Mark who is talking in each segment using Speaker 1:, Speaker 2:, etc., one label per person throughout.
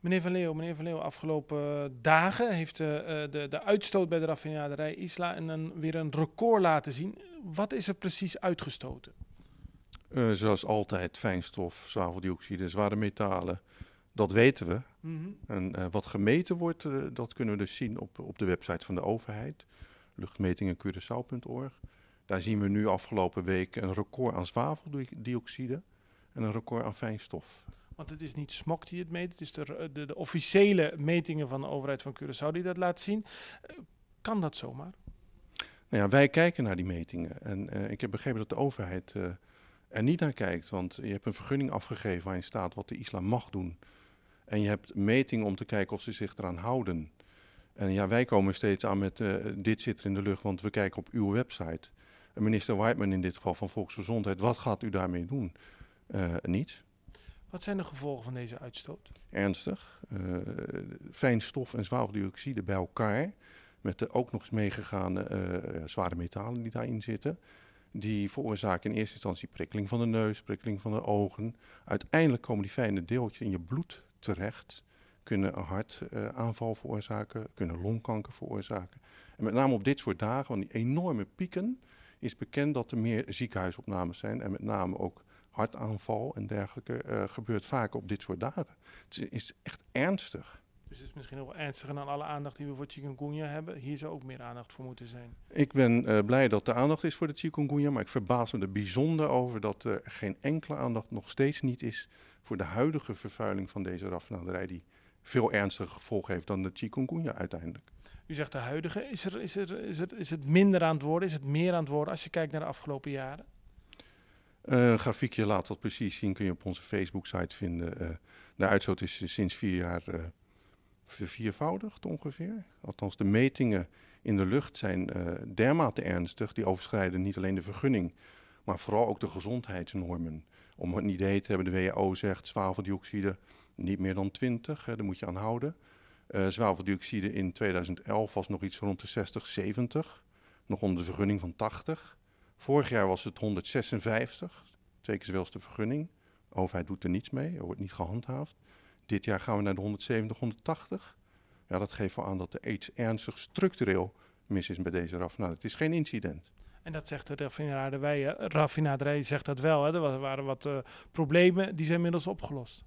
Speaker 1: Meneer Van Leeuw, meneer Van Leeuw, afgelopen eh, dagen heeft eh, eh, de, de uitstoot bij de raffinaderij Isla een weer een record laten zien. Wat is er precies uitgestoten?
Speaker 2: zoals altijd, fijnstof, zwaveldioxide, zware metalen. Dat weten we. Mhm. En wat gemeten wordt, dat kunnen we dus zien op, op de website van de overheid. Luchtmetingen.curaçao.org. Daar zien we nu afgelopen week een record aan zwaveldioxide en een record aan fijnstof.
Speaker 1: Want het is niet smok die het meet, het is de, eh, de, de, officiële metingen van de overheid van Curaçao die dat laat zien. Eh, kan dat zomaar?
Speaker 2: Nou ja, wij kijken naar die metingen. En eh, ik heb begrepen dat de overheid er niet naar kijkt. Want je hebt een vergunning afgegeven waarin staat wat de islam mag doen. En je hebt metingen om te kijken of ze zich eraan houden. En ja, wij komen steeds aan met dit zit er in de lucht, want we kijken op uw website. minister Whiteman in dit geval van Volksgezondheid, wat gaat u daarmee doen? niets.
Speaker 1: Wat zijn de gevolgen van deze uitstoot?
Speaker 2: Ernstig. Uh, fijnstof en zwaveldioxide bij elkaar, met de ook nog eens meegegaane eh, zware metalen die daarin zitten, die veroorzaken in eerste instantie prikkeling van de neus, prikkeling van de ogen. Uiteindelijk komen die fijne deeltjes in je bloed terecht, kunnen een hartaanval veroorzaken, kunnen longkanker veroorzaken. En met name op dit soort dagen, van die enorme pieken, is bekend dat er meer ziekenhuisopnames zijn en met name ook hartaanval en dergelijke eh, gebeurt vaak op dit soort dagen. Het is echt ernstig.
Speaker 1: Dus het is misschien nog wel ernstiger dan alle aandacht die we voor chikungunya hebben. Hier zou ook meer aandacht voor moeten zijn.
Speaker 2: Ik ben eh, blij dat er aandacht is voor de chikungunya, maar ik verbaas me er bijzonder over dat er geen enkele aandacht nog steeds niet is voor de huidige vervuiling van deze raffinaderij, die veel ernstiger gevolgen heeft dan de chikungunya uiteindelijk.
Speaker 1: U zegt de huidige. Is, er, is, er, is, er, is het minder aan het worden? Is het meer aan het worden als je kijkt naar de afgelopen jaren?
Speaker 2: Een grafiekje laat dat precies zien, kun je op onze Facebook-site vinden. Eh, de uitstoot is sinds vier jaar viervoudig, eh, verviervoudigd ongeveer. Althans, de metingen in de lucht zijn eh, dermate ernstig. Die overschrijden niet alleen de vergunning, maar vooral ook de gezondheidsnormen. Om een idee te hebben, de WHO zegt zwaveldioxide niet meer dan 20, daar moet je aan houden. zwaveldioxide in 2011 was nog iets rond de 60, 70, nog onder de vergunning van 80. Vorig jaar was het 156, twee keer de vergunning. De overheid doet er niets mee, er wordt niet gehandhaafd. Dit jaar gaan we naar de 170, 180. Ja, dat geeft wel aan dat er iets ernstig structureel mis is bij deze raffinaderij. Nou, het is geen incident.
Speaker 1: En dat zegt de raffinaderij, eh, raffinaderij zegt dat wel. Hè? Er waren wat eh, problemen, die zijn inmiddels opgelost.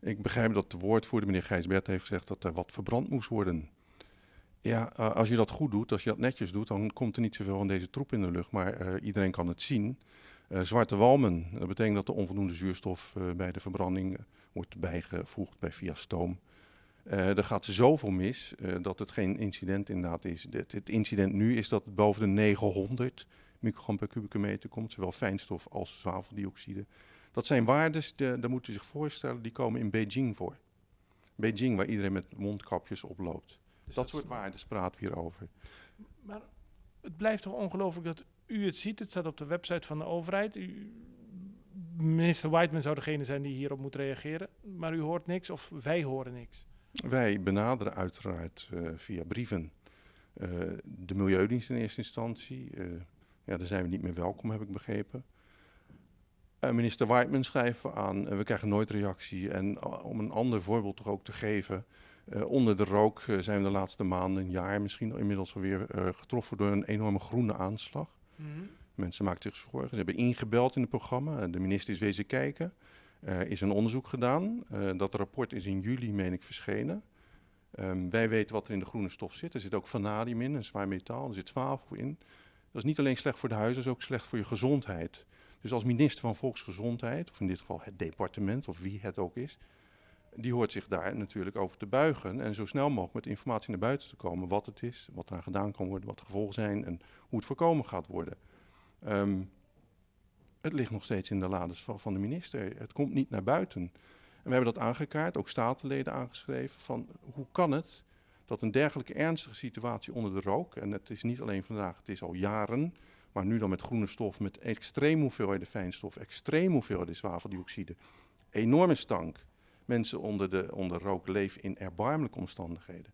Speaker 2: Ik begrijp dat de woordvoerder, meneer Gijsbert, heeft gezegd dat er wat verbrand moest worden. Ja, eh, als je dat goed doet, als je dat netjes doet, dan komt er niet zoveel van deze troep in de lucht. Maar eh, iedereen kan het zien. Eh, zwarte walmen, dat betekent dat de onvoldoende zuurstof bij de verbranding wordt bijgevoegd bij via stoom. er gaat zoveel mis dat het geen incident inderdaad is. Het, incident nu is dat het boven de 900 microgram per kubieke meter komt, zowel fijnstof als zwaveldioxide. Dat zijn waardes, daar moet je zich voorstellen, die komen in Beijing voor. Beijing, waar iedereen met mondkapjes oploopt. Dus dat, soort waarden praten we hierover.
Speaker 1: Maar het blijft toch ongelooflijk dat u het ziet. Het staat op de website van de overheid. U, minister Whiteman zou degene zijn die hierop moet reageren. Maar u hoort niks of wij horen niks.
Speaker 2: Wij benaderen uiteraard eh, via brieven eh, de Milieudienst in eerste instantie. Eh, ja, daar zijn we niet meer welkom, heb ik begrepen. minister Whiteman schrijven aan, we krijgen nooit reactie. En om een ander voorbeeld toch ook te geven, eh, onder de rook eh, zijn we de laatste maanden, een jaar misschien inmiddels alweer eh, getroffen door een enorme groene aanslag. Mhm. Mensen maakten zich zorgen. Ze hebben ingebeld in het programma. De minister is wezen kijken. Er is een onderzoek gedaan. dat rapport is in juli, meen ik, verschenen. Ehm, wij weten wat er in de groene stof zit. Er zit ook vanadium in, een zwaar metaal. Er zit zwavel in. Dat is niet alleen slecht voor de huizen, dat is ook slecht voor je gezondheid. Dus als minister van Volksgezondheid, of in dit geval het departement, of wie het ook is, die hoort zich daar natuurlijk over te buigen en zo snel mogelijk met informatie naar buiten te komen. Wat het is, wat eraan gedaan kan worden, wat de gevolgen zijn en hoe het voorkomen gaat worden. Ehm, het ligt nog steeds in de laders van, van de minister. Het komt niet naar buiten. En we hebben dat aangekaart, ook statenleden aangeschreven, van hoe kan het dat een dergelijke ernstige situatie onder de rook, en het is niet alleen vandaag, het is al jaren, maar nu dan met groene stof, met extreem hoeveelheden fijnstof, extreem hoeveelheden zwaveldioxide, enorme stank, mensen onder, de, onder rook leven in erbarmelijke omstandigheden.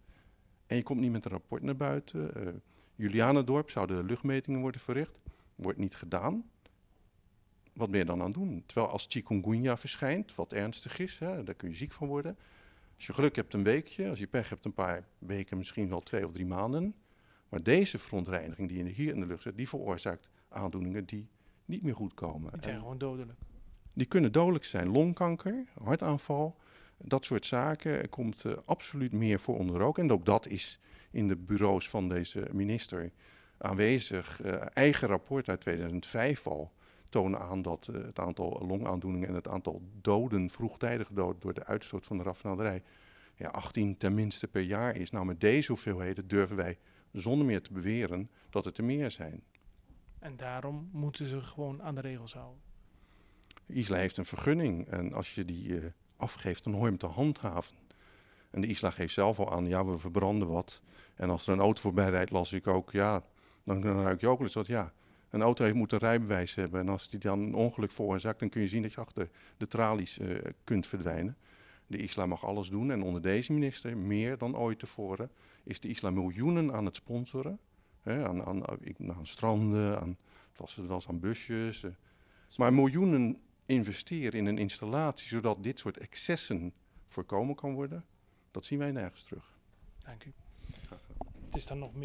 Speaker 2: En je komt niet met een rapport naar buiten. Uh, Julianendorp zouden luchtmetingen worden verricht. Wordt niet gedaan. Wat meer dan aan doen? Terwijl als chikungunya verschijnt, wat ernstig is, hè, daar kun je ziek van worden. Als je geluk hebt een weekje, als je pech hebt een paar weken, misschien wel twee of drie maanden. Maar deze verontreiniging die hier in de lucht zit, die veroorzaakt aandoeningen die niet meer goed komen. Die zijn
Speaker 1: gewoon dodelijk.
Speaker 2: Die kunnen dodelijk zijn. Longkanker, hartaanval, dat soort zaken komt eh, absoluut meer voor onder rook. En ook dat is in de bureaus van deze minister aanwezig. Eh, eigen rapport uit 2005 al tonen aan dat eh, het aantal longaandoeningen en het aantal doden, vroegtijdig dood door de uitstoot van de raffinaderij, ja, 18 tenminste per jaar is. Nou, met deze hoeveelheden durven wij zonder meer te beweren dat het er meer zijn.
Speaker 1: En daarom moeten ze gewoon aan de regels houden.
Speaker 2: Isla heeft een vergunning en als je die afgeeft, dan hoor je hem te handhaven. En de ISLA geeft zelf al aan, ja, we verbranden wat. En als er een auto voorbij rijdt, las ik ook, ja, dan, dan ruik je ook wel eens wat, ja. Een auto heeft moet een rijbewijs hebben. En als die dan een ongeluk veroorzaakt, dan kun je zien dat je achter de tralies eh, kunt verdwijnen. De islam mag alles doen. En onder deze minister, meer dan ooit tevoren, is de islam miljoenen aan het sponsoren. aan, aan, aan, stranden, aan, was, het was aan busjes. Eh. Maar miljoenen investeren in een installatie, zodat dit soort excessen voorkomen kan worden, dat zien wij nergens terug.
Speaker 1: Dank u. Het is dan nog meer.